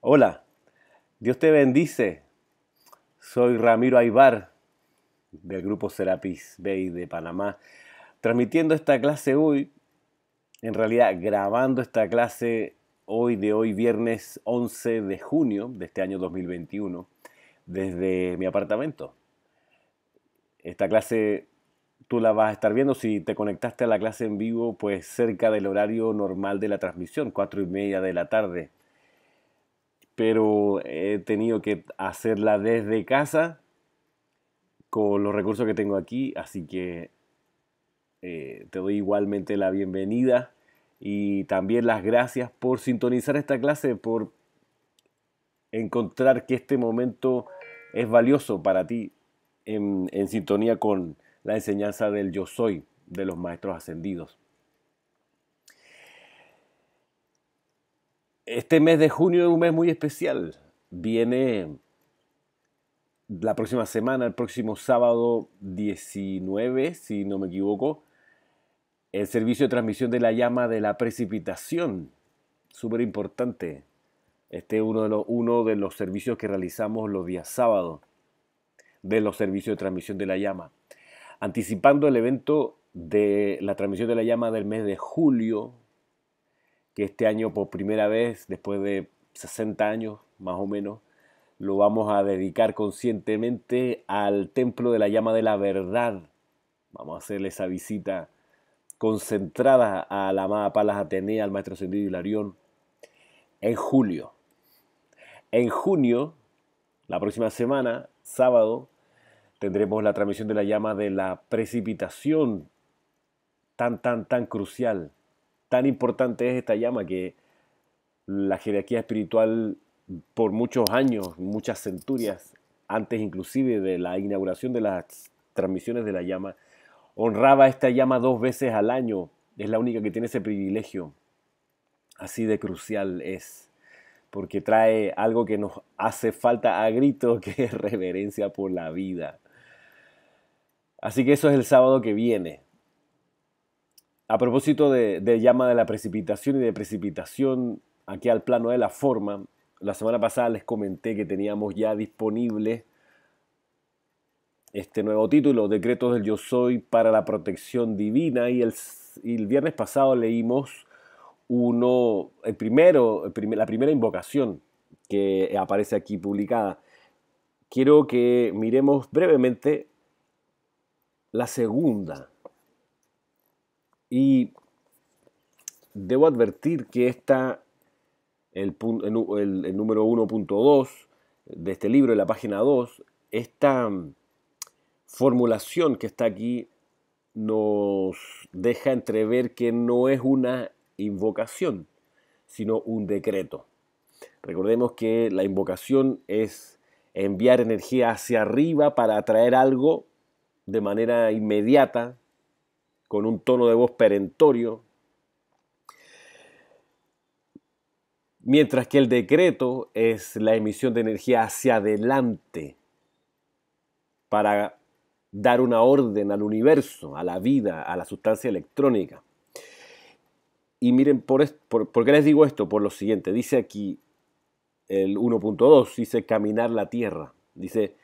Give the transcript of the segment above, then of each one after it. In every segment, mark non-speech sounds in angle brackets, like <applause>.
Hola, Dios te bendice. Soy Ramiro Aybar del grupo Serapis Bay de Panamá, transmitiendo esta clase hoy, en realidad grabando esta clase hoy de hoy, viernes 11 de junio de este año 2021, desde mi apartamento. Esta clase tú la vas a estar viendo si te conectaste a la clase en vivo, pues cerca del horario normal de la transmisión, 4 y media de la tarde pero he tenido que hacerla desde casa con los recursos que tengo aquí, así que eh, te doy igualmente la bienvenida y también las gracias por sintonizar esta clase, por encontrar que este momento es valioso para ti en sintonía con la enseñanza del yo soy de los maestros ascendidos. este mes de junio es un mes muy especial. Viene la próxima semana, el próximo sábado 19, si no me equivoco, el servicio de transmisión de la llama de la precipitación. Súper importante. Este es uno de, los, servicios que realizamos los días sábados de los servicios de transmisión de la llama. Anticipando el evento de la transmisión de la llama del mes de julio, que este año por primera vez, después de 60 años más o menos, lo vamos a dedicar conscientemente al templo de la llama de la verdad. Vamos a hacerle esa visita concentrada a la amada Palas Atenea, al maestro Sendido larión en julio. En junio, la próxima semana, sábado, tendremos la transmisión de la llama de la precipitación tan, tan, tan crucial tan importante es esta llama que la jerarquía espiritual por muchos años, muchas centurias, antes inclusive de la inauguración de las transmisiones de la llama, honraba esta llama dos veces al año. Es la única que tiene ese privilegio. Así de crucial es, porque trae algo que nos hace falta a grito, <laughs> que es reverencia por la vida. Así que eso es el sábado que viene a propósito de, llama de la precipitación y de precipitación aquí al plano de la forma, la semana pasada les comenté que teníamos ya disponible este nuevo título, Decretos del Yo Soy para la Protección Divina, y el, viernes pasado leímos uno, el primero, la primera invocación que aparece aquí publicada. Quiero que miremos brevemente la segunda, y debo advertir que está el, número 1.2 de este libro, en la página 2, esta mm, formulación que está aquí nos deja entrever que no es una invocación, sino un decreto. Recordemos que la invocación es enviar energía hacia arriba para atraer algo de manera inmediata, con un tono de voz perentorio, mientras que el decreto es la emisión de energía hacia adelante para dar una orden al universo, a la vida, a la sustancia electrónica. Y miren, por, qué les digo esto? Por lo siguiente, dice aquí el 1.2, dice caminar la tierra, dice,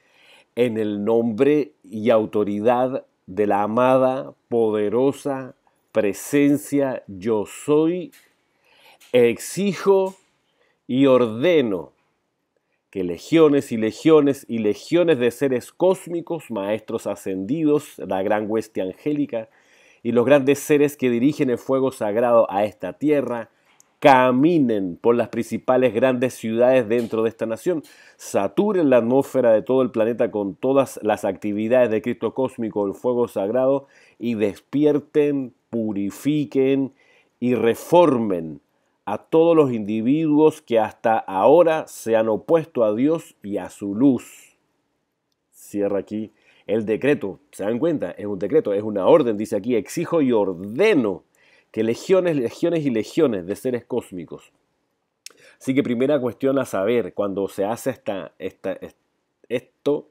en el nombre y autoridad de la amada, poderosa presencia yo soy, exijo y ordeno que legiones y legiones y legiones de seres cósmicos, maestros ascendidos, la gran hueste angélica y los grandes seres que dirigen el fuego sagrado a esta tierra, caminen por las principales grandes ciudades dentro de esta nación, saturen la atmósfera de todo el planeta con todas las actividades de Cristo cósmico, el fuego sagrado, y despierten, purifiquen y reformen a todos los individuos que hasta ahora se han opuesto a Dios y a su luz. Cierra aquí el decreto, se dan cuenta, es un decreto, es una orden, dice aquí, exijo y ordeno que legiones, legiones y legiones de seres cósmicos. Así que primera cuestión a saber cuando se hace esta, esto,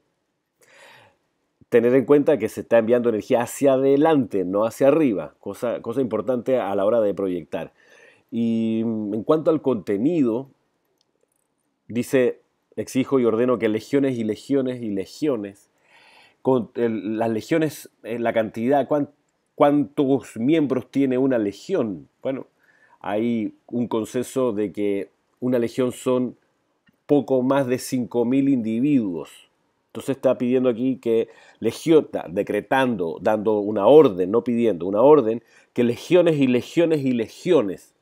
tener en cuenta que se está enviando energía hacia adelante, no hacia arriba, cosa, cosa importante a la hora de proyectar. Y mm, en cuanto al contenido, dice, exijo y ordeno que legiones y legiones y legiones, con, las legiones, eh, la cantidad, cuánto ¿Cuántos miembros tiene una legión? Bueno, hay un consenso de que una legión son poco más de 5.000 individuos. Entonces está pidiendo aquí que legiota, decretando, dando una orden, no pidiendo, una orden, que legiones y legiones y legiones,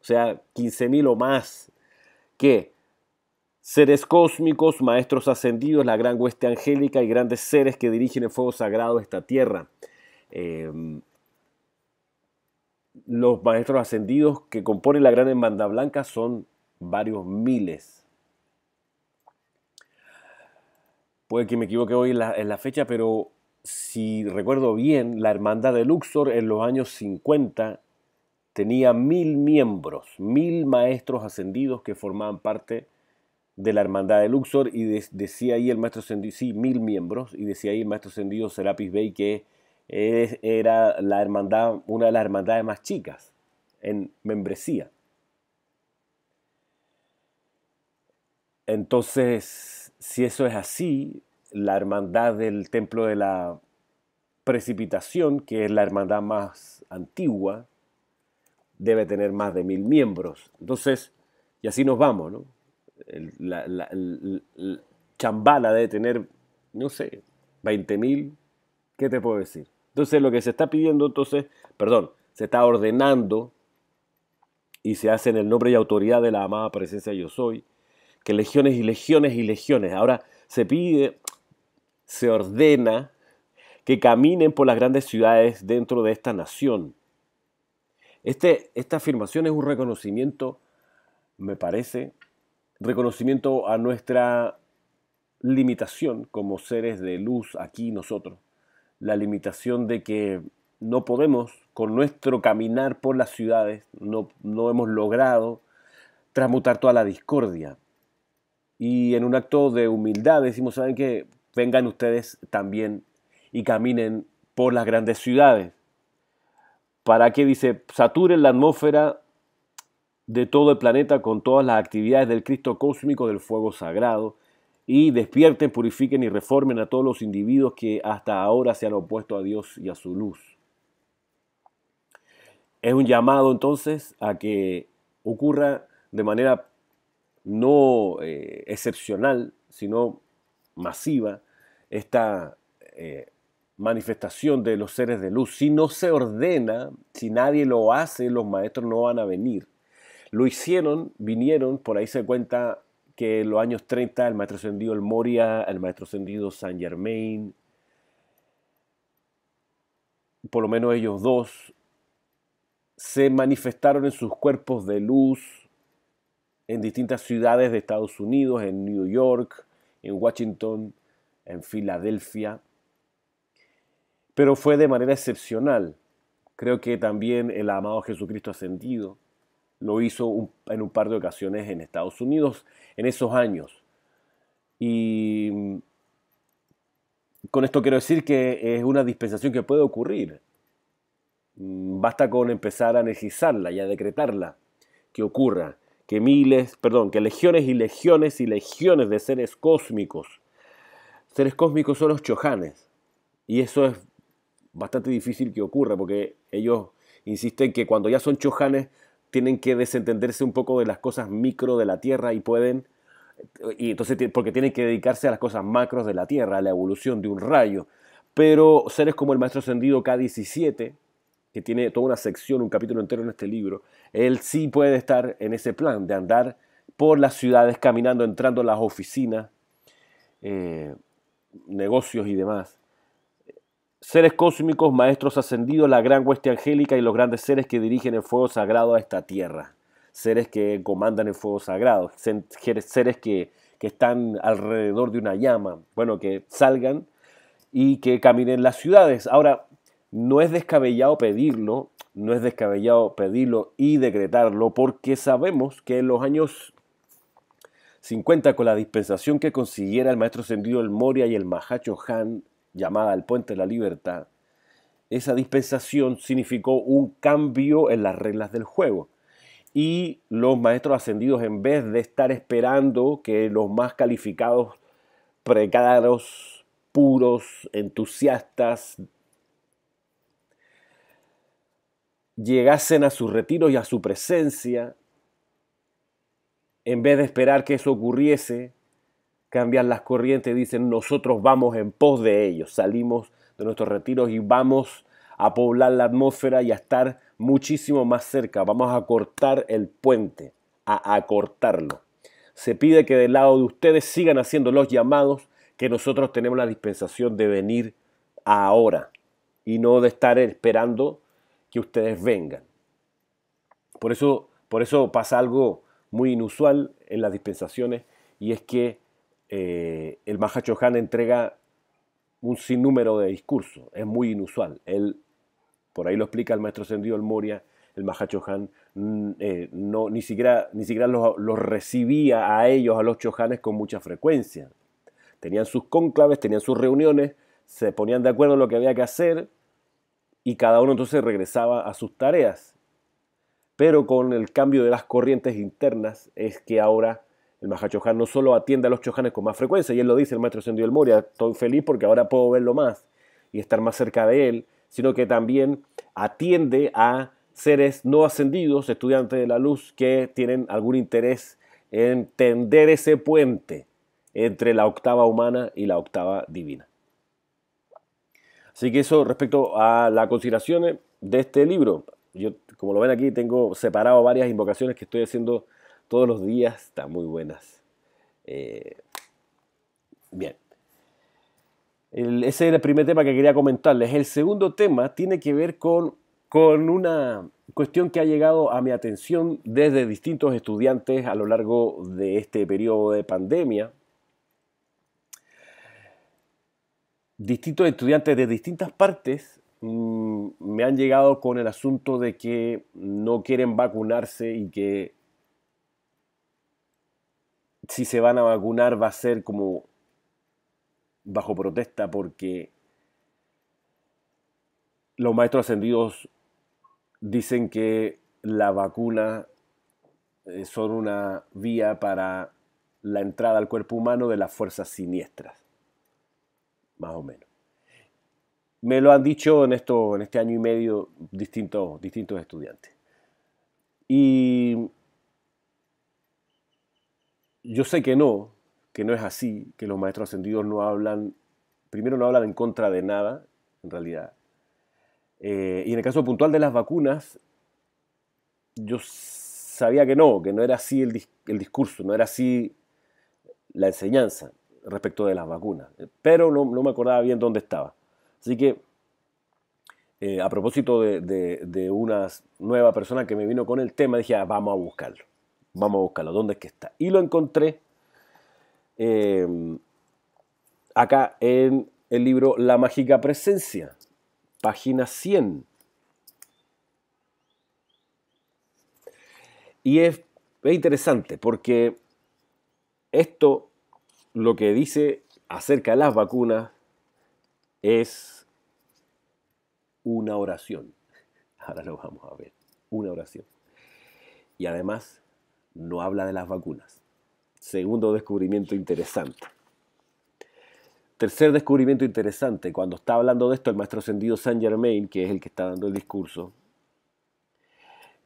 o sea, 15.000 o más, que seres cósmicos, maestros ascendidos, la gran hueste angélica y grandes seres que dirigen el fuego sagrado de esta tierra Em, los maestros ascendidos que componen la Gran Hermandad Blanca son varios miles. Puede que me equivoque hoy en la, fecha, pero si recuerdo bien, la Hermandad de Luxor en los años 50 tenía mil miembros, mil maestros ascendidos que formaban parte de la Hermandad de Luxor y decía ahí el maestro ascendido, sí, mil miembros, y decía ahí el maestro ascendido Serapis Bey que era la hermandad, una de las hermandades más chicas en membresía. Entonces, si eso es así, la hermandad del Templo de la Precipitación, que es la hermandad más antigua, debe tener más de mil miembros. Entonces, y así nos vamos, ¿no? la, Chambala debe tener, no sé, 20 mil, ¿qué te puedo decir? Entonces lo que se está pidiendo, entonces, perdón, se está ordenando y se hace en el nombre y autoridad de la amada presencia yo soy, que legiones y legiones y legiones. Ahora se pide, se ordena que caminen por las grandes ciudades dentro de esta nación. Este, esta afirmación es un reconocimiento, me parece, reconocimiento a nuestra limitación como seres de luz aquí nosotros la limitación de que no podemos, con nuestro caminar por las ciudades, no, no hemos logrado transmutar toda la discordia. Y en un acto de humildad decimos, ¿saben que Vengan ustedes también y caminen por las grandes ciudades. ¿Para que Dice, saturen la atmósfera de todo el planeta con todas las actividades del Cristo cósmico del fuego sagrado, y despierten, purifiquen y reformen a todos los individuos que hasta ahora se han opuesto a Dios y a su luz. Es un llamado entonces a que ocurra de manera no eh, excepcional, sino masiva, esta eh, manifestación de los seres de luz. Si no se ordena, si nadie lo hace, los maestros no van a venir. Lo hicieron, vinieron, por ahí se cuenta que en los años 30 el maestro ascendido El Moria, el maestro ascendido San Germain, por lo menos ellos dos, se manifestaron en sus cuerpos de luz en distintas ciudades de Estados Unidos, en New York, en Washington, en Filadelfia, pero fue de manera excepcional. Creo que también el amado Jesucristo ascendido lo hizo en un par de ocasiones en Estados Unidos en esos años. Y mm, con esto quiero decir que es una dispensación que puede ocurrir. Mm, basta con empezar a energizarla y a decretarla, que ocurra, que miles, perdón, que legiones y legiones y legiones de seres cósmicos, seres cósmicos son los chojanes, y eso es bastante difícil que ocurra, porque ellos insisten que cuando ya son chojanes tienen que desentenderse un poco de las cosas micro de la Tierra y pueden, y entonces porque tienen que dedicarse a las cosas macros de la Tierra, a la evolución de un rayo. Pero seres como el maestro ascendido K17, que tiene toda una sección, un capítulo entero en este libro, él sí puede estar en ese plan de andar por las ciudades, caminando, entrando a las oficinas, eh, negocios y demás. Seres cósmicos, maestros ascendidos, la gran hueste angélica y los grandes seres que dirigen el fuego sagrado a esta tierra. Seres que comandan el fuego sagrado, seres que, que están alrededor de una llama, bueno, que salgan y que caminen las ciudades. Ahora, no es descabellado pedirlo, no es descabellado pedirlo y decretarlo, porque sabemos que en los años 50, con la dispensación que consiguiera el maestro ascendido el Moria y el Mahacho Han, llamada el Puente de la Libertad, esa dispensación significó un cambio en las reglas del juego. Y los maestros ascendidos, en vez de estar esperando que los más calificados, precarios, puros, entusiastas, llegasen a sus retiros y a su presencia, en vez de esperar que eso ocurriese, Cambiar las corrientes dicen nosotros vamos en pos de ellos, salimos de nuestros retiros y vamos a poblar la atmósfera y a estar muchísimo más cerca, vamos a cortar el puente, a acortarlo. Se pide que del lado de ustedes sigan haciendo los llamados que nosotros tenemos la dispensación de venir ahora y no de estar esperando que ustedes vengan. Por eso, por eso pasa algo muy inusual en las dispensaciones y es que eh, el el Chohan entrega un sinnúmero de discursos, es muy inusual. Él, por ahí lo explica el maestro Sendido el Moria, el Mahachohan Chohan mm, eh, no, ni siquiera, ni siquiera los, recibía a ellos, a los chohanes, con mucha frecuencia. Tenían sus cónclaves, tenían sus reuniones, se ponían de acuerdo en lo que había que hacer y cada uno entonces regresaba a sus tareas. Pero con el cambio de las corrientes internas es que ahora el Chohan no solo atiende a los chojanes con más frecuencia, y él lo dice, el maestro ascendió del Moria, estoy feliz porque ahora puedo verlo más y estar más cerca de él, sino que también atiende a seres no ascendidos, estudiantes de la luz, que tienen algún interés en tender ese puente entre la octava humana y la octava divina. Así que eso respecto a las consideraciones de este libro. Yo, como lo ven aquí, tengo separado varias invocaciones que estoy haciendo todos los días están muy buenas. Eh, bien. ese es el primer tema que quería comentarles. El segundo tema tiene que ver con, con una cuestión que ha llegado a mi atención desde distintos estudiantes a lo largo de este periodo de pandemia. Distintos estudiantes de distintas partes mm, me han llegado con el asunto de que no quieren vacunarse y que si se van a vacunar va a ser como bajo protesta porque los maestros ascendidos dicen que la vacuna eh, son una vía para la entrada al cuerpo humano de las fuerzas siniestras, más o menos. Me lo han dicho en, esto, en este año y medio distintos, distintos estudiantes. Y yo sé que no, que no es así, que los maestros ascendidos no hablan, primero no hablan en contra de nada, en realidad. Eh, y en el caso puntual de las vacunas, yo sabía que no, que no era así el, discurso, no era así la enseñanza respecto de las vacunas, pero no, me acordaba bien dónde estaba. Así que, eh, a propósito de, una nueva persona que me vino con el tema, dije, ah, vamos a buscarlo. Vamos a buscarlo. ¿Dónde es que está? Y lo encontré em, acá en el libro La Mágica Presencia, página 100. Y es, es interesante porque esto lo que dice acerca de las vacunas es una oración. <laughs> Ahora lo vamos a ver. Una oración. Y además no habla de las vacunas. Segundo descubrimiento interesante. Tercer descubrimiento interesante, cuando está hablando de esto el maestro ascendido Saint Germain, que es el que está dando el discurso,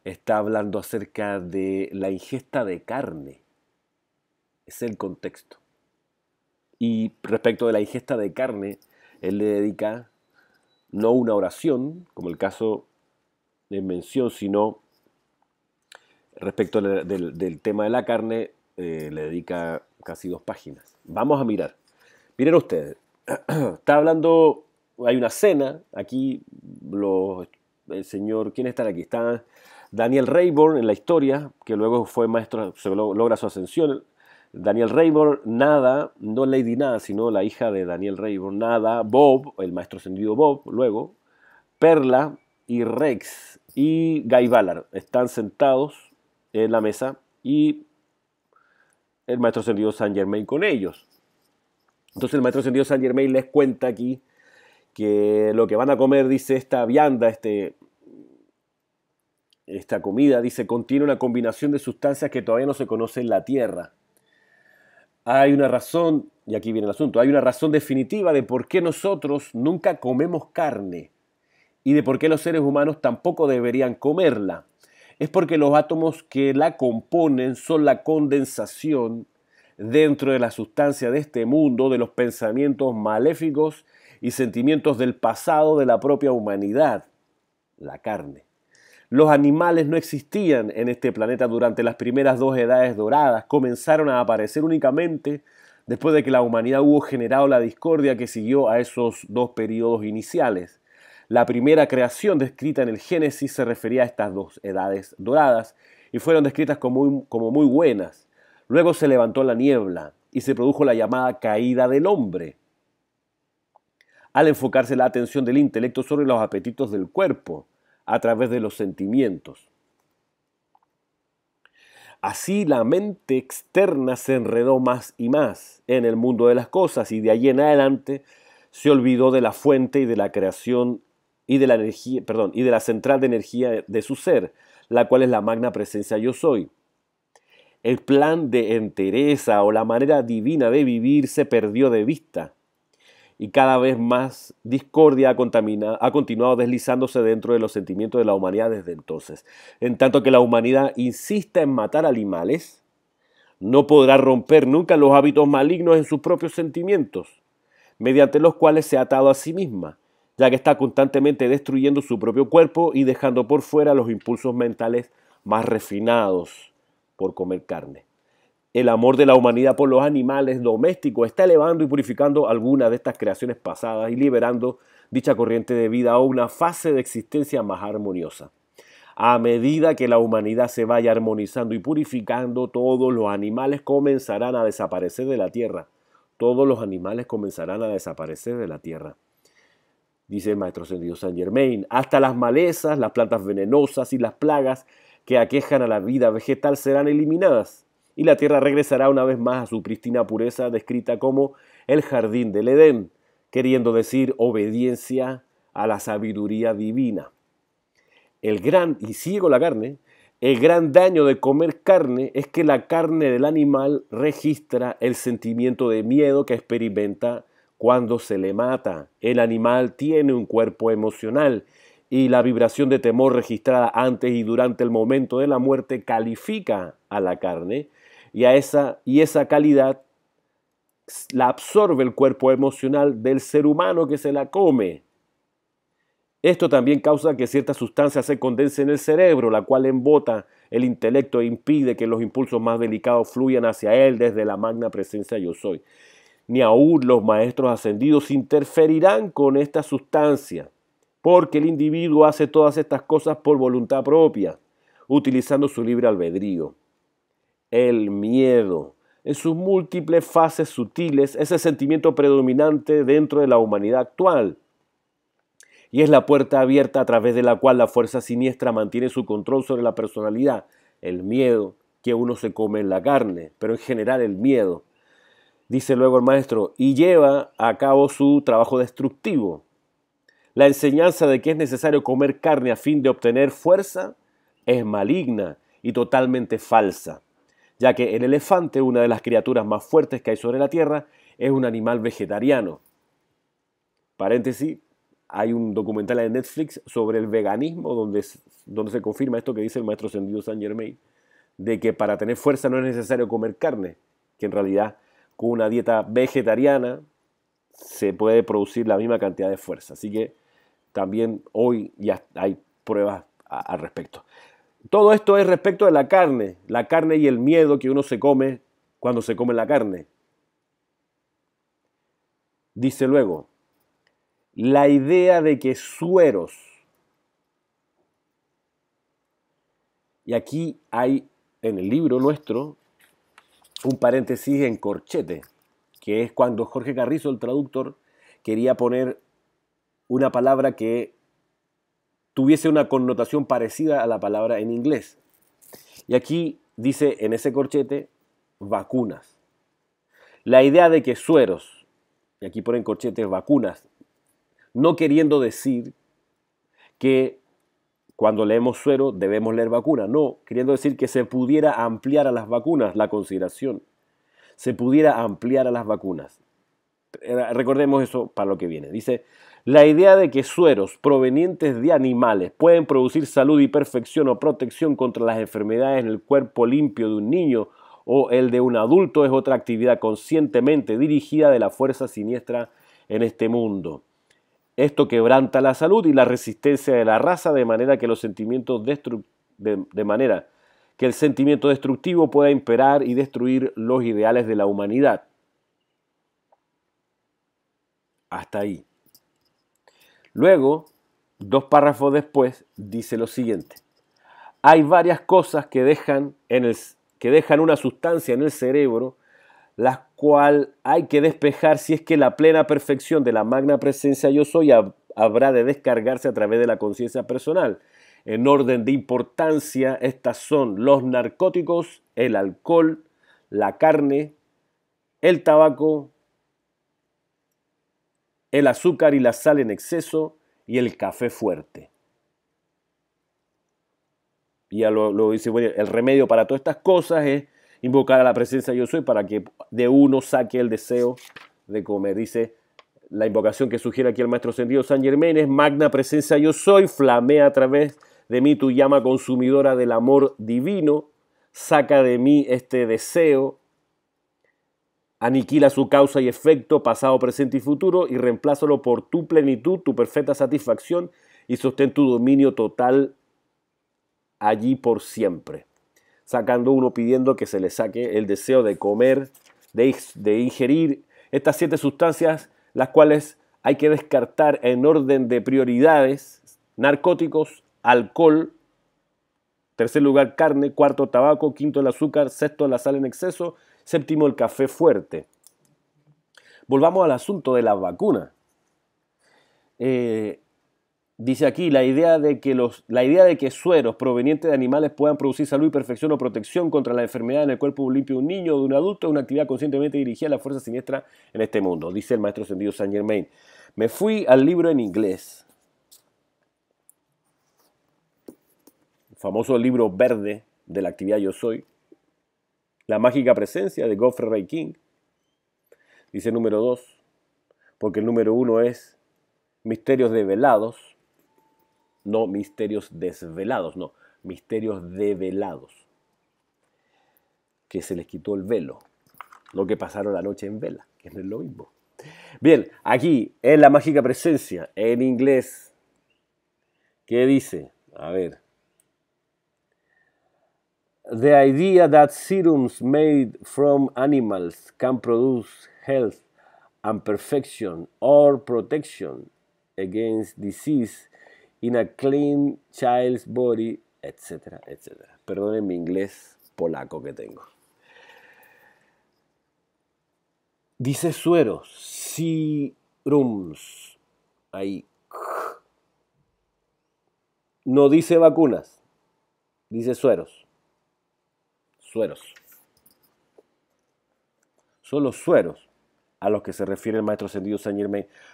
está hablando acerca de la ingesta de carne. Es el contexto. Y respecto de la ingesta de carne, él le dedica no una oración, como el caso de mención, sino Respecto del, tema de la carne, eh, le dedica casi dos páginas. Vamos a mirar. Miren ustedes, <clears throat> está hablando, hay una cena, aquí los, el señor, ¿quién está aquí? Está Daniel Rayborn en la historia, que luego fue maestro, se logra su ascensión. Daniel Rayburn, nada, no Lady Nada, sino la hija de Daniel Rayburn, nada, Bob, el maestro ascendido Bob, luego, Perla y Rex y Guy Ballard están sentados en la mesa y el maestro ascendido San Germain con ellos. Entonces el maestro ascendido San Germain les cuenta aquí que lo que van a comer, dice esta vianda, este, esta comida, dice, contiene una combinación de sustancias que todavía no se conoce en la Tierra. Hay una razón, y aquí viene el asunto, hay una razón definitiva de por qué nosotros nunca comemos carne y de por qué los seres humanos tampoco deberían comerla es porque los átomos que la componen son la condensación dentro de la sustancia de este mundo de los pensamientos maléficos y sentimientos del pasado de la propia humanidad, la carne. Los animales no existían en este planeta durante las primeras dos edades doradas, comenzaron a aparecer únicamente después de que la humanidad hubo generado la discordia que siguió a esos dos periodos iniciales. La primera creación descrita en el Génesis se refería a estas dos edades doradas y fueron descritas como muy, como muy buenas. Luego se levantó la niebla y se produjo la llamada caída del hombre. Al enfocarse la atención del intelecto sobre los apetitos del cuerpo a través de los sentimientos. Así la mente externa se enredó más y más en el mundo de las cosas y de allí en adelante se olvidó de la fuente y de la creación y de la energía, perdón, y de la central de energía de su ser, la cual es la magna presencia yo soy. El plan de entereza o la manera divina de vivir se perdió de vista y cada vez más discordia ha, ha, continuado deslizándose dentro de los sentimientos de la humanidad desde entonces. En tanto que la humanidad insista en matar animales, no podrá romper nunca los hábitos malignos en sus propios sentimientos, mediante los cuales se ha atado a sí misma, ya que está constantemente destruyendo su propio cuerpo y dejando por fuera los impulsos mentales más refinados por comer carne. El amor de la humanidad por los animales domésticos está elevando y purificando algunas de estas creaciones pasadas y liberando dicha corriente de vida a una fase de existencia más armoniosa. A medida que la humanidad se vaya armonizando y purificando, todos los animales comenzarán a desaparecer de la tierra. Todos los animales comenzarán a desaparecer de la tierra dice el maestro ascendido Saint Germain, hasta las malezas, las plantas venenosas y las plagas que aquejan a la vida vegetal serán eliminadas, y la tierra regresará una vez más a su pristina pureza descrita como el jardín del Edén, queriendo decir obediencia a la sabiduría divina. El gran, y ciego la carne, el gran daño de comer carne es que la carne del animal registra el sentimiento de miedo que experimenta cuando se le mata, el animal tiene un cuerpo emocional y la vibración de temor registrada antes y durante el momento de la muerte califica a la carne y, a esa, y esa calidad la absorbe el cuerpo emocional del ser humano que se la come. Esto también causa que ciertas sustancias se condensen en el cerebro, la cual embota el intelecto e impide que los impulsos más delicados fluyan hacia él desde la magna presencia yo soy ni aún los maestros ascendidos interferirán con esta sustancia, porque el individuo hace todas estas cosas por voluntad propia, utilizando su libre albedrío. El miedo, en sus múltiples fases sutiles, es el sentimiento predominante dentro de la humanidad actual, y es la puerta abierta a través de la cual la fuerza siniestra mantiene su control sobre la personalidad, el miedo que uno se come en la carne, pero en general el miedo dice luego el maestro, y lleva a cabo su trabajo destructivo. La enseñanza de que es necesario comer carne a fin de obtener fuerza es maligna y totalmente falsa, ya que el elefante, una de las criaturas más fuertes que hay sobre la Tierra, es un animal vegetariano. Paréntesis, hay un documental en Netflix sobre el veganismo donde, se confirma esto que dice el maestro Sendido Saint Germain, de que para tener fuerza no es necesario comer carne, que en realidad con una dieta vegetariana se puede producir la misma cantidad de fuerza. Así que también hoy ya hay pruebas al respecto. Todo esto es respecto de la carne, la carne y el miedo que uno se come cuando se come la carne. Dice luego, la idea de que sueros, y aquí hay en el libro nuestro un paréntesis en corchete, que es cuando Jorge Carrizo, el traductor, quería poner una palabra que tuviese una connotación parecida a la palabra en inglés. Y aquí dice en ese corchete vacunas. La idea de que sueros, y aquí ponen corchetes vacunas, no queriendo decir que cuando leemos suero debemos leer vacuna. No, queriendo decir que se pudiera ampliar a las vacunas la consideración. Se pudiera ampliar a las vacunas. Eh, recordemos eso para lo que viene. Dice, la idea de que sueros provenientes de animales pueden producir salud y perfección o protección contra las enfermedades en el cuerpo limpio de un niño o el de un adulto es otra actividad conscientemente dirigida de la fuerza siniestra en este mundo. Esto quebranta la salud y la resistencia de la raza de manera que los sentimientos de, de manera que el sentimiento destructivo pueda imperar y destruir los ideales de la humanidad. Hasta ahí. Luego, dos párrafos después, dice lo siguiente. Hay varias cosas que dejan, en el, que dejan una sustancia en el cerebro, las cual hay que despejar si es que la plena perfección de la magna presencia yo soy habrá de descargarse a través de la conciencia personal. En orden de importancia, estas son los narcóticos, el alcohol, la carne, el tabaco, el azúcar y la sal en exceso y el café fuerte. Y ya lo, lo dice, bueno, el remedio para todas estas cosas es invocar a la presencia yo soy para que de uno saque el deseo de comer. Dice la invocación que sugiere aquí el maestro sentido San Germán es magna presencia yo soy, flamea a través de mí tu llama consumidora del amor divino, saca de mí este deseo, aniquila su causa y efecto, pasado, presente y futuro, y reemplázalo por tu plenitud, tu perfecta satisfacción, y sostén tu dominio total allí por siempre sacando uno pidiendo que se le saque el deseo de comer, de, de ingerir estas siete sustancias, las cuales hay que descartar en orden de prioridades, narcóticos, alcohol, tercer lugar carne, cuarto tabaco, quinto el azúcar, sexto la sal en exceso, séptimo el café fuerte. Volvamos al asunto de la vacuna. Eh, Dice aquí la idea, de que los, la idea de que sueros provenientes de animales puedan producir salud y perfección o protección contra la enfermedad en el cuerpo limpio de un niño o de un adulto es una actividad conscientemente dirigida a la fuerza siniestra en este mundo, dice el maestro Sendido Saint Germain. Me fui al libro en inglés, el famoso libro verde de la actividad Yo Soy, La mágica presencia de Godfrey Ray King. Dice número dos, porque el número uno es Misterios develados no misterios desvelados, no, misterios develados, que se les quitó el velo, Lo que pasaron la noche en vela, que no es lo mismo. Bien, aquí en la mágica presencia, en inglés, ¿qué dice? A ver. The idea that serums made from animals can produce health and perfection or protection against disease in a clean child's body, etcétera, etcétera. Perdonen mi inglés polaco que tengo. Dice sueros, serums, ahí. No dice vacunas, dice sueros. Sueros. Son los sueros a los que se refiere el maestro ascendido San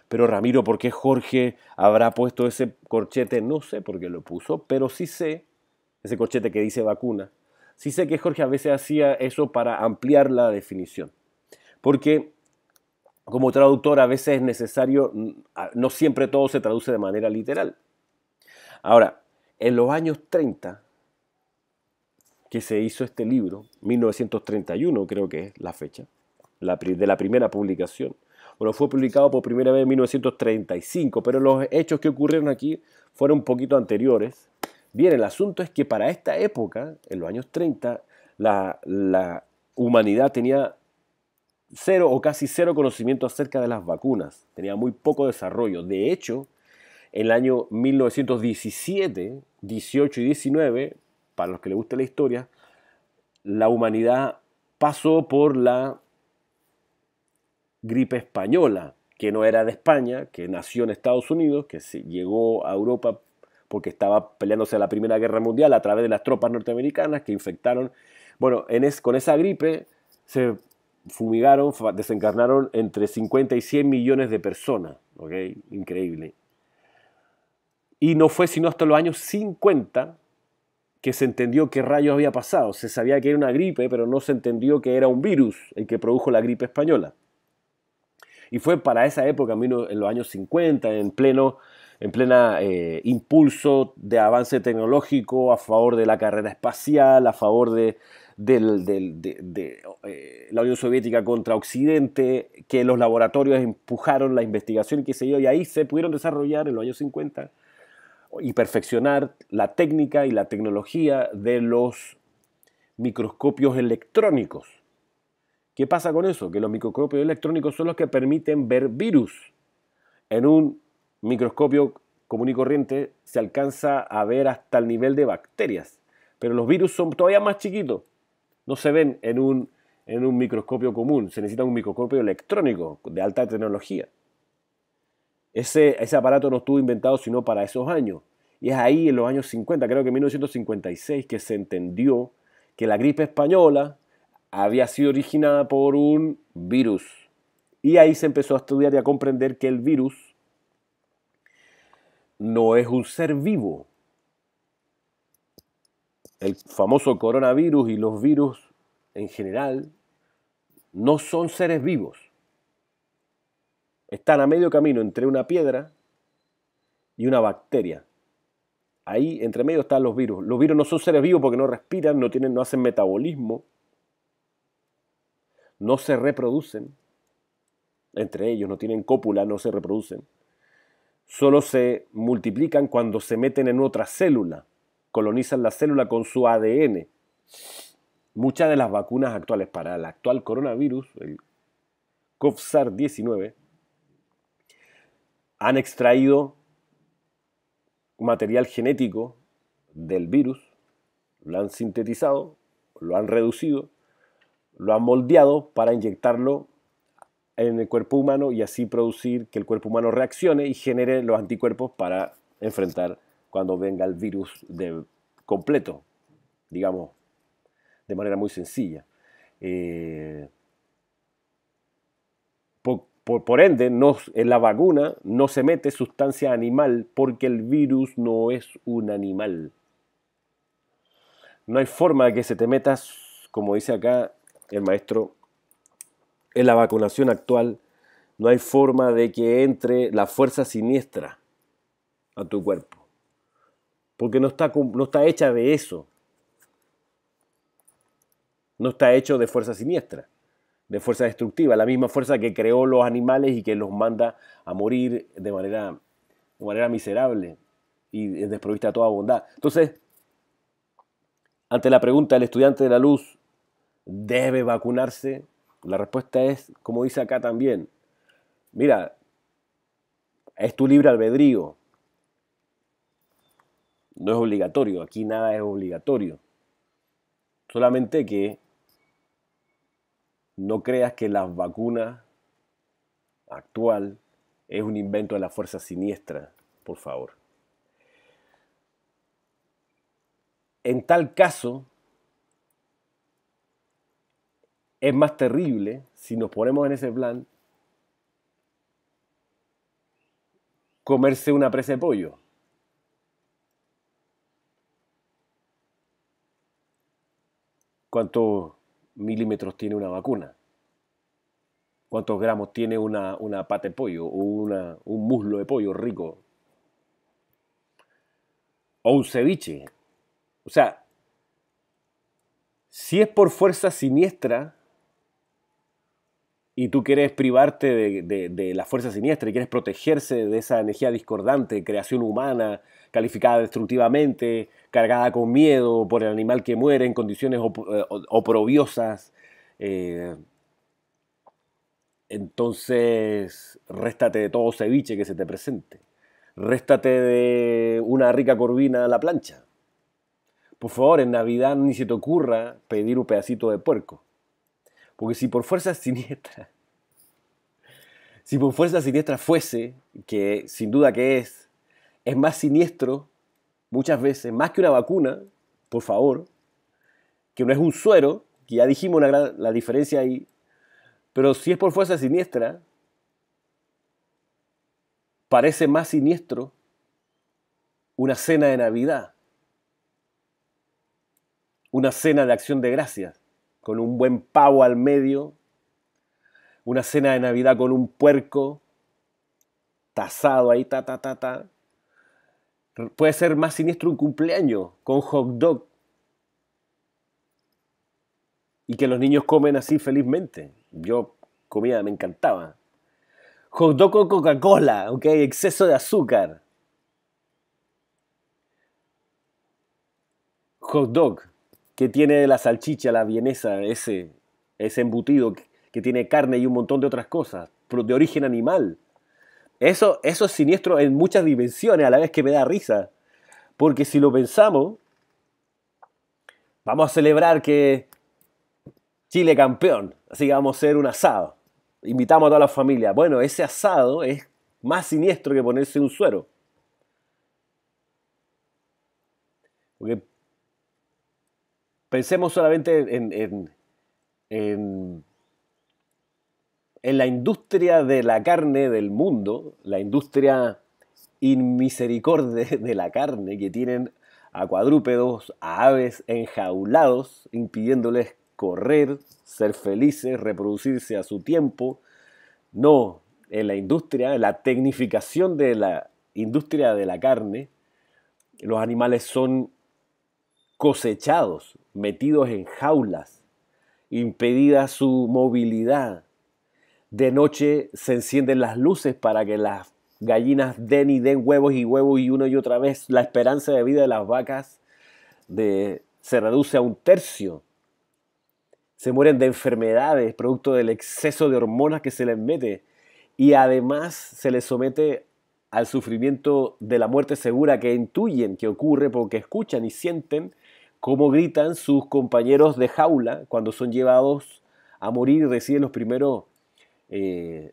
Pero Ramiro, ¿por qué Jorge habrá puesto ese corchete? No sé por qué lo puso, pero sí sé, ese corchete que dice vacuna, sí sé que Jorge a veces hacía eso para ampliar la definición. Porque como traductor a veces es necesario, no siempre todo se traduce de manera literal. Ahora, en los años 30, que se hizo este libro, 1931 creo que es la fecha, de la primera publicación. Bueno, fue publicado por primera vez en 1935, pero los hechos que ocurrieron aquí fueron un poquito anteriores. Bien, el asunto es que para esta época, en los años 30, la, la humanidad tenía cero o casi cero conocimiento acerca de las vacunas, tenía muy poco desarrollo. De hecho, en el año 1917, 18 y 19, para los que les guste la historia, la humanidad pasó por la gripe española, que no era de España, que nació en Estados Unidos, que se llegó a Europa porque estaba peleándose la Primera Guerra Mundial a través de las tropas norteamericanas que infectaron. Bueno, con esa gripe se fumigaron, desencarnaron entre 50 y 100 millones de personas. ¿ok? Increíble. Y no fue sino hasta los años 50 que se entendió qué rayos había pasado. Se sabía que era una gripe, pero no se entendió que era un virus el que produjo la gripe española. Y fue para esa época, en los años 50, en pleno en plena eh, impulso de avance tecnológico a favor de la carrera espacial, a favor de, eh, la Unión Soviética contra Occidente, que los laboratorios empujaron la investigación, que se dio y ahí se pudieron desarrollar en los años 50 y perfeccionar la técnica y la tecnología de los microscopios electrónicos ¿Qué pasa con eso? Que los microscopios electrónicos son los que permiten ver virus. En un microscopio común y corriente se alcanza a ver hasta el nivel de bacterias, pero los virus son todavía más chiquitos. No se ven en un, en un microscopio común, se necesita un microscopio electrónico de alta tecnología. Ese, ese aparato no estuvo inventado sino para esos años. Y es ahí en los años 50, creo que en 1956, que se entendió que la gripe española había sido originada por un virus. Y ahí se empezó a estudiar y a comprender que el virus no es un ser vivo. El famoso coronavirus y los virus en general no son seres vivos. Están a medio camino entre una piedra y una bacteria. Ahí entre medio están los virus. Los virus no son seres vivos porque no respiran, no tienen, no hacen metabolismo, no se reproducen, entre ellos no tienen cópula, no se reproducen, solo se multiplican cuando se meten en otra célula, colonizan la célula con su ADN. Muchas de las vacunas actuales para el actual coronavirus, el COVSAR-19, han extraído material genético del virus, lo han sintetizado, lo han reducido lo han moldeado para inyectarlo en el cuerpo humano y así producir que el cuerpo humano reaccione y genere los anticuerpos para enfrentar cuando venga el virus de completo, digamos, de manera muy sencilla. Eh, por, ende, en la vacuna no se mete sustancia animal porque el virus no es un animal. No hay forma de que se te metas, como dice acá, el maestro, en la vacunación actual no hay forma de que entre la fuerza siniestra a tu cuerpo, porque no está, no está hecha de eso, no está hecho de fuerza siniestra, de fuerza destructiva, la misma fuerza que creó los animales y que los manda a morir de manera, manera miserable y desprovista de toda bondad. Entonces, ante la pregunta, del estudiante de la luz debe vacunarse? La respuesta es, como dice acá también, mira, es tu libre albedrío. No es obligatorio, aquí nada es obligatorio. Solamente que no creas que la vacuna... actual es un invento de la fuerza siniestra, por favor. En tal caso, es más terrible si nos ponemos en ese plan comerse una presa de pollo. ¿Cuántos milímetros tiene una vacuna? ¿Cuántos gramos tiene una, pata de pollo o un muslo de pollo rico? O un ceviche. O sea, si es por fuerza siniestra, y tú quieres privarte de, la fuerza siniestra y quieres protegerse de esa energía discordante, creación humana, calificada destructivamente, cargada con miedo por el animal que muere en condiciones eh, oprobiosas. Eh, entonces, réstate de todo ceviche que se te presente. Réstate de una rica corvina a la plancha. Por favor, en Navidad ni se te ocurra pedir un pedacito de puerco porque si por fuerza siniestra, <laughs> si por fuerza siniestra fuese, que sin duda que es, es más siniestro muchas veces, más que una vacuna, por favor, que no es un suero, que ya dijimos la diferencia ahí, pero si es por fuerza siniestra, parece más siniestro una cena de Navidad, una cena de acción de gracias, con un buen pavo al medio, una cena de Navidad con un puerco tasado ahí, ta, ta, ta, ta. Puede ser más siniestro un cumpleaños con hot dog y que los niños comen así felizmente. Yo comía, me encantaba. Hot dog con Coca-Cola, hay Exceso de azúcar. Hot dog que tiene la salchicha, la vienesa, ese, ese embutido que, tiene carne y un montón de otras cosas, de origen animal. Eso, eso es siniestro en muchas dimensiones, a la vez que me da risa. Porque si lo pensamos, vamos a celebrar que Chile campeón, así que vamos a hacer un asado. Invitamos a toda la familia. Bueno, ese asado es más siniestro que ponerse un suero. Porque Pensemos solamente en, la industria de la carne del mundo, la industria inmisericordia de la carne que tienen a cuadrúpedos, a aves enjaulados, impidiéndoles correr, ser felices, reproducirse a su tiempo. No, en la industria, en la tecnificación de la industria de la carne, los animales son cosechados, metidos en jaulas, impedida su movilidad. De noche se encienden las luces para que las gallinas den y den huevos y huevos y una y otra vez. La esperanza de vida de las vacas se reduce a un tercio. Se mueren de enfermedades producto del exceso de hormonas que se les mete. Y además se les somete al sufrimiento de la muerte segura que intuyen que ocurre porque escuchan y sienten cómo gritan sus compañeros de jaula cuando son llevados a morir y reciben los primeros eh,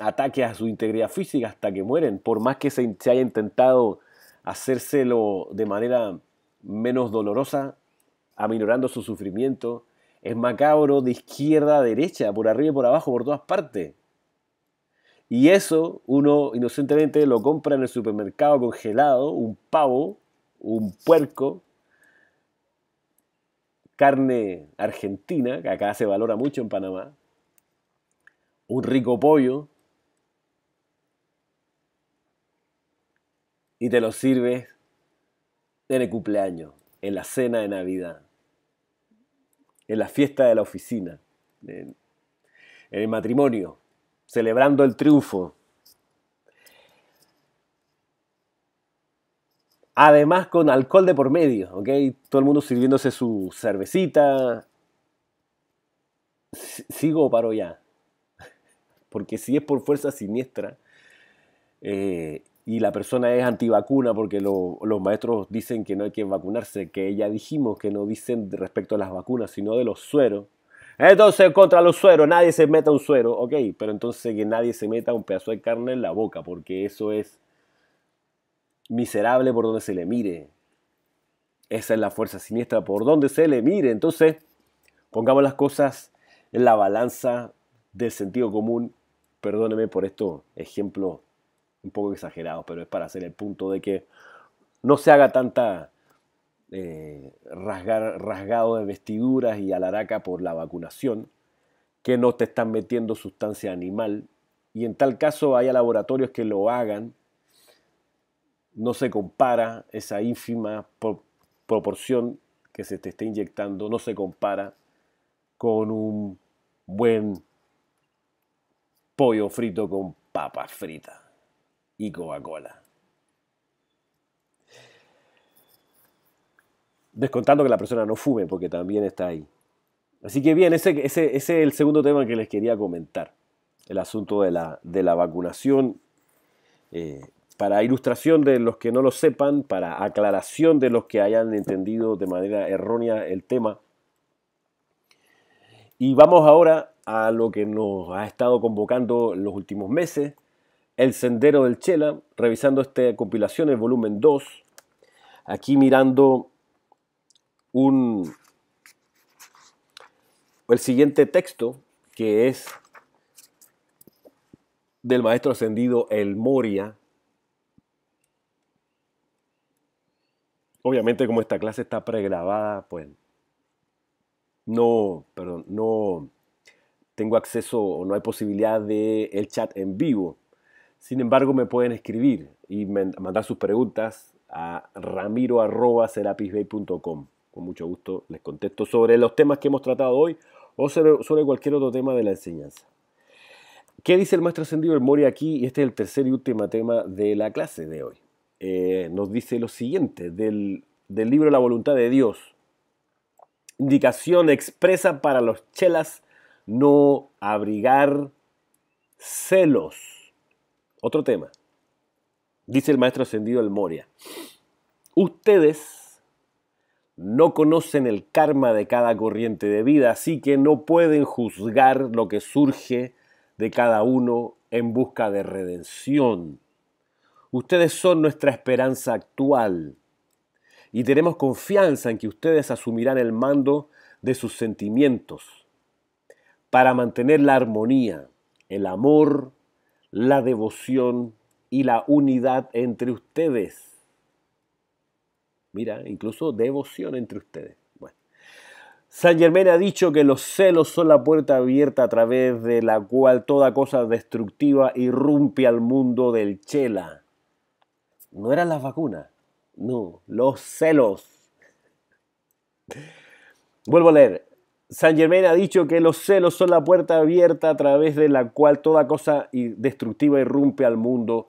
ataques a su integridad física hasta que mueren, por más que se, haya intentado hacérselo de manera menos dolorosa, aminorando su sufrimiento. Es macabro de izquierda a derecha, por arriba y por abajo, por todas partes. Y eso uno inocentemente lo compra en el supermercado congelado, un pavo, un puerco, carne argentina, que acá se valora mucho en Panamá, un rico pollo, y te lo sirves en el cumpleaños, en la cena de Navidad, en la fiesta de la oficina, en, el matrimonio, celebrando el triunfo Además con alcohol de por medio, ¿ok? Todo el mundo sirviéndose su cervecita. Sigo o paro ya. Porque si es por fuerza siniestra eh, y la persona es antivacuna porque los maestros dicen que no hay que vacunarse, que ya dijimos que no dicen respecto a las vacunas, sino de los sueros. Entonces, contra los sueros, nadie se meta un suero, ok, pero entonces que nadie se meta un pedazo de carne en la boca, porque eso es miserable por donde se le mire. Esa es la fuerza siniestra por donde se le mire. Entonces, pongamos las cosas en la balanza del sentido común. Perdóneme por esto ejemplo un poco exagerado pero es para hacer el punto de que no se haga tanta eh, rasgar, rasgado de vestiduras y alaraca por la vacunación, que no te están metiendo sustancia animal. Y en tal caso haya laboratorios que lo hagan no se compara esa ínfima proporción que se te está inyectando, no se compara con un buen pollo frito con papas fritas y Coca-Cola. Descontando que la persona no fume, porque también está ahí. Así que bien, ese, ese, es el segundo tema que les quería comentar. El asunto de la, de la vacunación. Eh, para ilustración de los que no lo sepan, para aclaración de los que hayan entendido de manera errónea el tema. Y vamos ahora a lo que nos ha estado convocando en los últimos meses, El Sendero del Chela, revisando esta compilación, el volumen 2, aquí mirando un, el siguiente texto, que es del maestro ascendido El Moria, Obviamente como esta clase está pregrabada, pues no, no tengo acceso o no hay posibilidad de el chat en vivo. Sin embargo, me pueden escribir y mandar sus preguntas a ramiro.com. Con mucho gusto les contesto sobre los temas que hemos tratado hoy o sobre cualquier otro tema de la enseñanza. ¿Qué dice el maestro ascendido El Mori aquí? Y este es el tercer y último tema de la clase de hoy. Eh, nos dice lo siguiente del, libro La voluntad de Dios. Indicación expresa para los chelas no abrigar celos. Otro tema. Dice el maestro ascendido El Moria. Ustedes no conocen el karma de cada corriente de vida, así que no pueden juzgar lo que surge de cada uno en busca de redención. Ustedes son nuestra esperanza actual y tenemos confianza en que ustedes asumirán el mando de sus sentimientos para mantener la armonía, el amor, la devoción y la unidad entre ustedes. Mira, incluso devoción entre ustedes. San Germán ha dicho que los celos son la puerta abierta a través de la cual toda cosa destructiva irrumpe al mundo del chela. No eran las vacunas, no, los celos. Vuelvo a leer. San Germain ha dicho que los celos son la puerta abierta a través de la cual toda cosa destructiva irrumpe al mundo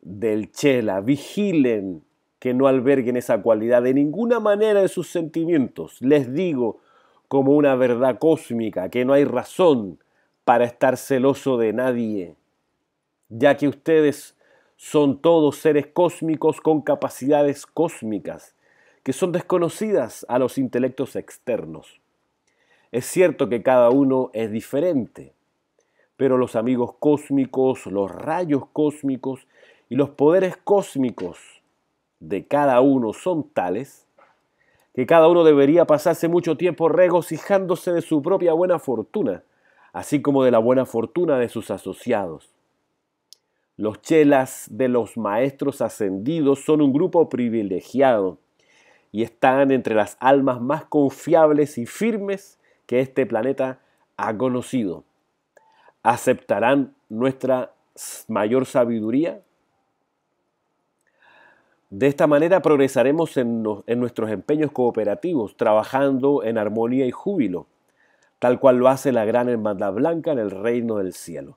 del Chela. Vigilen que no alberguen esa cualidad de ninguna manera de sus sentimientos. Les digo como una verdad cósmica que no hay razón para estar celoso de nadie, ya que ustedes son todos seres cósmicos con capacidades cósmicas, que son desconocidas a los intelectos externos. Es cierto que cada uno es diferente, pero los amigos cósmicos, los rayos cósmicos y los poderes cósmicos de cada uno son tales que cada uno debería pasarse mucho tiempo regocijándose de su propia buena fortuna, así como de la buena fortuna de sus asociados. Los chelas de los maestros ascendidos son un grupo privilegiado y están entre las almas más confiables y firmes que este planeta ha conocido. ¿Aceptarán nuestra mayor sabiduría? De esta manera progresaremos en, nuestros empeños cooperativos, trabajando en armonía y júbilo, tal cual lo hace la gran hermandad blanca en el reino del cielo.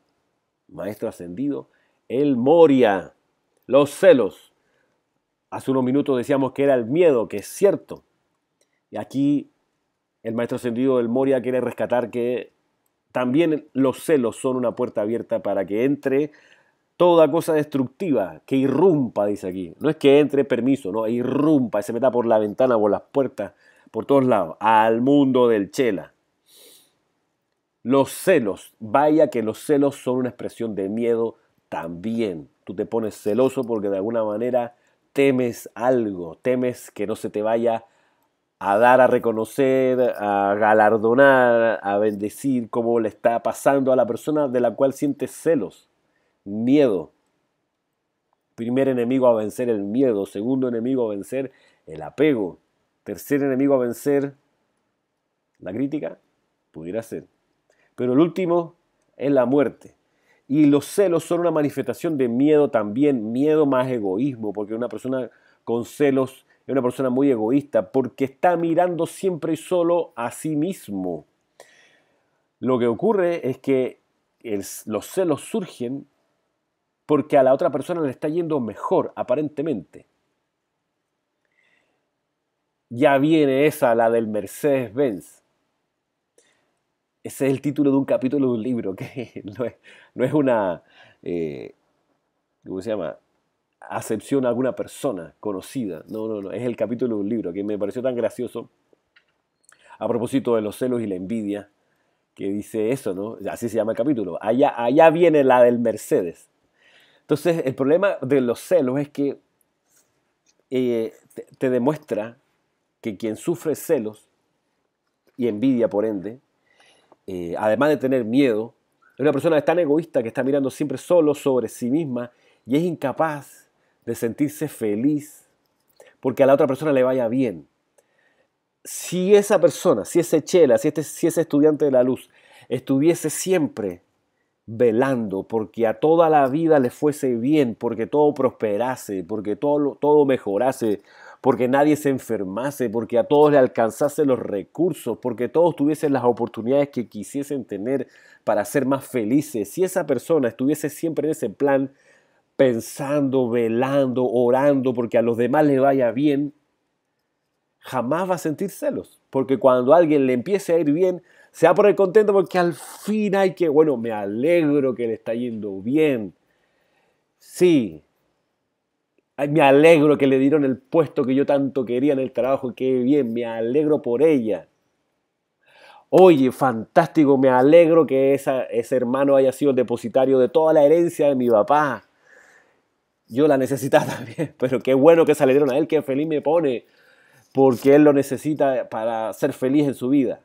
Maestro ascendido, el Moria, los celos. Hace unos minutos decíamos que era el miedo, que es cierto. Y aquí el maestro sentido del Moria quiere rescatar que también los celos son una puerta abierta para que entre toda cosa destructiva, que irrumpa, dice aquí. No es que entre permiso, no, irrumpa, Y se meta por la ventana, por las puertas, por todos lados, al mundo del chela. Los celos, vaya que los celos son una expresión de miedo, también tú te pones celoso porque de alguna manera temes algo, temes que no se te vaya a dar a reconocer, a galardonar, a bendecir cómo le está pasando a la persona de la cual sientes celos, miedo. Primer enemigo a vencer el miedo, segundo enemigo a vencer el apego, tercer enemigo a vencer la crítica, pudiera ser. Pero el último es la muerte. Y los celos son una manifestación de miedo también, miedo más egoísmo, porque una persona con celos es una persona muy egoísta, porque está mirando siempre y solo a sí mismo. Lo que ocurre es que los celos surgen porque a la otra persona le está yendo mejor, aparentemente. Ya viene esa, la del Mercedes-Benz ese es el título de un capítulo de un libro, que <laughs> no es, una, eh, ¿cómo se llama? Acepción a alguna persona conocida. No, no, no, es el capítulo de un libro, que me pareció tan gracioso a propósito de los celos y la envidia, que dice eso, ¿no? Así se llama el capítulo. Allá, allá viene la del Mercedes. Entonces, el problema de los celos es que eh, te demuestra que quien sufre celos y envidia, por ende, eh, además de tener miedo, es una persona tan egoísta que está mirando siempre solo sobre sí misma y es incapaz de sentirse feliz porque a la otra persona le vaya bien. Si esa persona, si ese chela, si, este, si ese estudiante de la luz estuviese siempre velando porque a toda la vida le fuese bien, porque todo prosperase, porque todo, todo mejorase, porque nadie se enfermase, porque a todos le alcanzase los recursos, porque todos tuviesen las oportunidades que quisiesen tener para ser más felices. Si esa persona estuviese siempre en ese plan, pensando, velando, orando, porque a los demás le vaya bien, jamás va a sentir celos. Porque cuando a alguien le empiece a ir bien, se va a poner contento porque al fin hay que, bueno, me alegro que le está yendo bien. Sí, me alegro que le dieron el puesto que yo tanto quería en el trabajo, qué bien, me alegro por ella. Oye, fantástico, me alegro que ese hermano haya sido el depositario de toda la herencia de mi papá. Yo la necesitaba <laughs> también, pero qué bueno que se le dieron a él, qué feliz me pone, porque él lo necesita para ser feliz en su vida.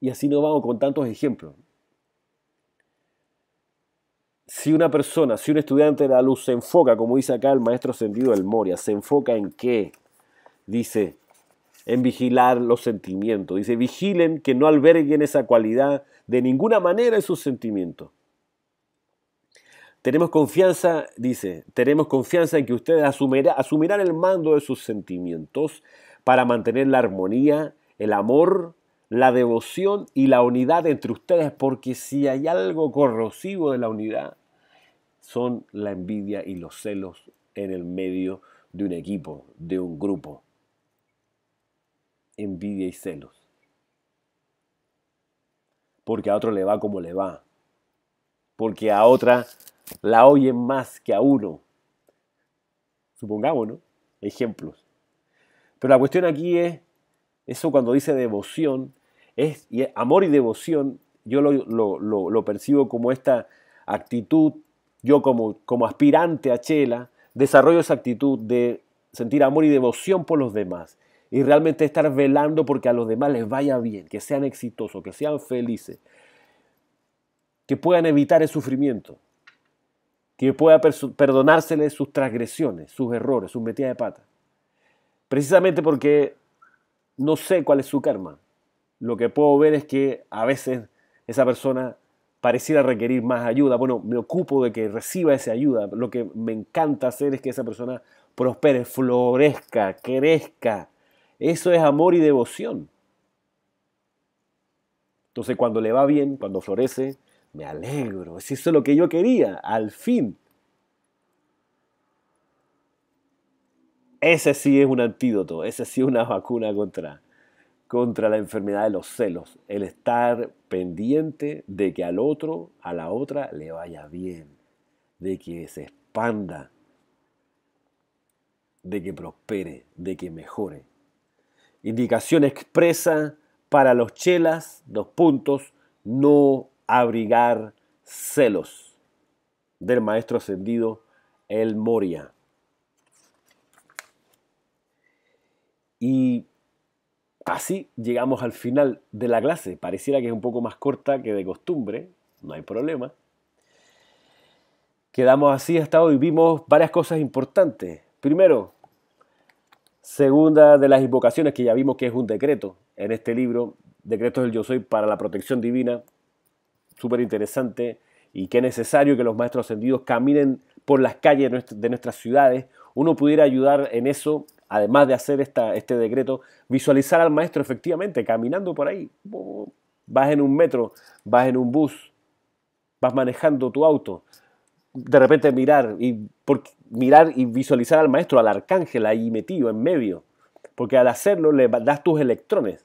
Y así nos vamos con tantos ejemplos si una persona, si un estudiante de la luz se enfoca, como dice acá el maestro sentido del Moria, se enfoca en qué? Dice, en vigilar los sentimientos. Dice, vigilen que no alberguen esa cualidad de ninguna manera en sus sentimientos. Tenemos confianza, dice, tenemos confianza en que ustedes asumirán el mando de sus sentimientos para mantener la armonía, el amor la devoción y la unidad entre ustedes, porque si hay algo corrosivo de la unidad, son la envidia y los celos en el medio de un equipo, de un grupo. Envidia y celos. Porque a otro le va como le va. Porque a otra la oyen más que a uno. Supongamos, ¿no? Ejemplos. Pero la cuestión aquí es, eso cuando dice devoción, es, amor y devoción, yo lo, percibo como esta actitud, yo como, como aspirante a Chela, desarrollo esa actitud de sentir amor y devoción por los demás y realmente estar velando porque a los demás les vaya bien, que sean exitosos, que sean felices, que puedan evitar el sufrimiento, que pueda perdonársele sus transgresiones, sus errores, sus metidas de pata. Precisamente porque no sé cuál es su karma, lo que puedo ver es que a veces esa persona pareciera requerir más ayuda. Bueno, me ocupo de que reciba esa ayuda. Lo que me encanta hacer es que esa persona prospere, florezca, crezca. Eso es amor y devoción. Entonces cuando le va bien, cuando florece, me alegro. eso es lo que yo quería, al fin. Ese sí es un antídoto, ese sí es una vacuna contra contra la enfermedad de los celos, el estar pendiente de que al otro, a la otra le vaya bien, de que se expanda, de que prospere, de que mejore. Indicación expresa para los chelas, dos puntos, no abrigar celos. Del maestro ascendido, el Moria. Y Así llegamos al final de la clase. Pareciera que es un poco más corta que de costumbre, no hay problema. Quedamos así hasta hoy. Vimos varias cosas importantes. Primero, segunda de las invocaciones que ya vimos que es un decreto en este libro, Decretos del Yo Soy para la Protección Divina, súper interesante y que es necesario que los maestros ascendidos caminen por las calles de nuestras ciudades. Uno pudiera ayudar en eso además de hacer este decreto, visualizar al maestro efectivamente caminando por ahí. Vas en un metro, vas en un bus, vas manejando tu auto. De repente mirar y, por, mirar y visualizar al maestro, al arcángel ahí metido en medio. Porque al hacerlo le das tus electrones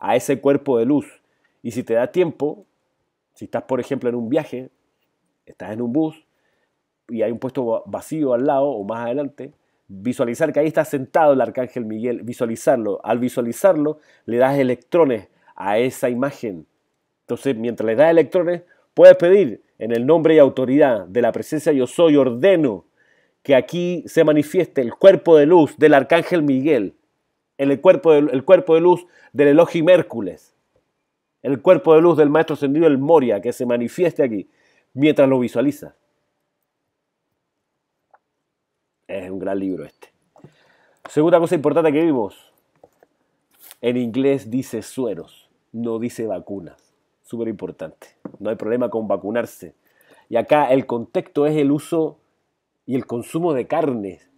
a ese cuerpo de luz. Y si te da tiempo, si estás por ejemplo en un viaje, estás en un bus y hay un puesto vacío al lado o más adelante, Visualizar que ahí está sentado el arcángel Miguel, visualizarlo. Al visualizarlo, le das electrones a esa imagen. Entonces, mientras le das electrones, puedes pedir en el nombre y autoridad de la presencia yo soy, ordeno que aquí se manifieste el cuerpo de luz del arcángel Miguel, el cuerpo de, cuerpo de luz del Elohim Hércules, el cuerpo de luz del maestro ascendido el Moria, que se manifieste aquí, mientras lo visualizas. Es un gran libro este. Segunda cosa importante que vimos. En inglés dice sueros, no dice vacunas. Súper importante. No hay problema con vacunarse. Y acá el contexto es el uso y el consumo de carnes.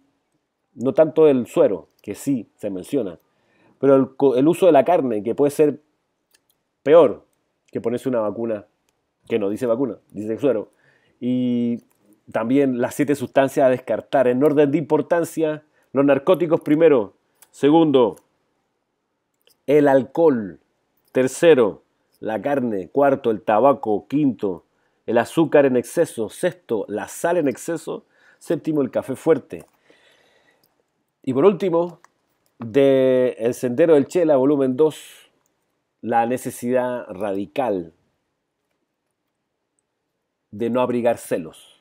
No tanto el suero, que sí se menciona. Pero el, el uso de la carne, que puede ser peor que ponerse una vacuna que no dice vacuna, dice suero. Y también las siete sustancias a descartar. En orden de importancia, los narcóticos primero. Segundo, el alcohol. Tercero, la carne. Cuarto, el tabaco. Quinto, el azúcar en exceso. Sexto, la sal en exceso. Séptimo, el café fuerte. Y por último, de El Sendero del Chela, volumen 2, la necesidad radical de no abrigar celos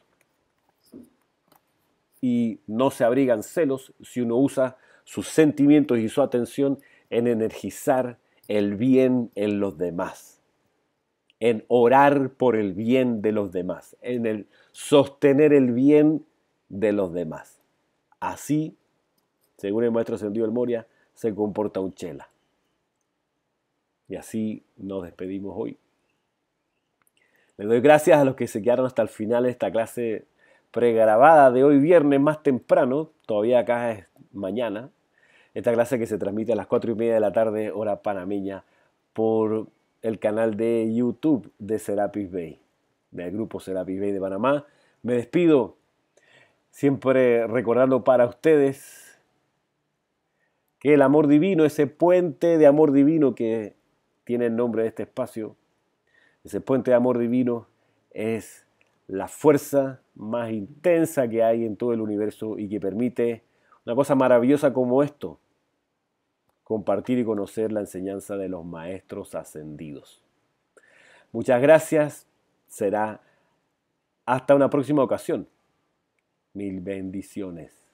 y no se abrigan celos si uno usa sus sentimientos y su atención en energizar el bien en los demás, en orar por el bien de los demás, en el sostener el bien de los demás. Así, según el maestro Ascendido El Moria, se comporta un chela. Y así nos despedimos hoy. Les doy gracias a los que se quedaron hasta el final de esta clase pregrabada de hoy viernes más temprano, todavía acá es mañana, esta clase que se transmite a las 4 y media de la tarde, hora panameña, por el canal de YouTube de Serapis Bay, del grupo Serapis Bay de Panamá. Me despido, siempre recordando para ustedes que el amor divino, ese puente de amor divino que tiene el nombre de este espacio, ese puente de amor divino es la fuerza más intensa que hay en todo el universo y que permite una cosa maravillosa como esto, compartir y conocer la enseñanza de los maestros ascendidos. Muchas gracias, será hasta una próxima ocasión. Mil bendiciones.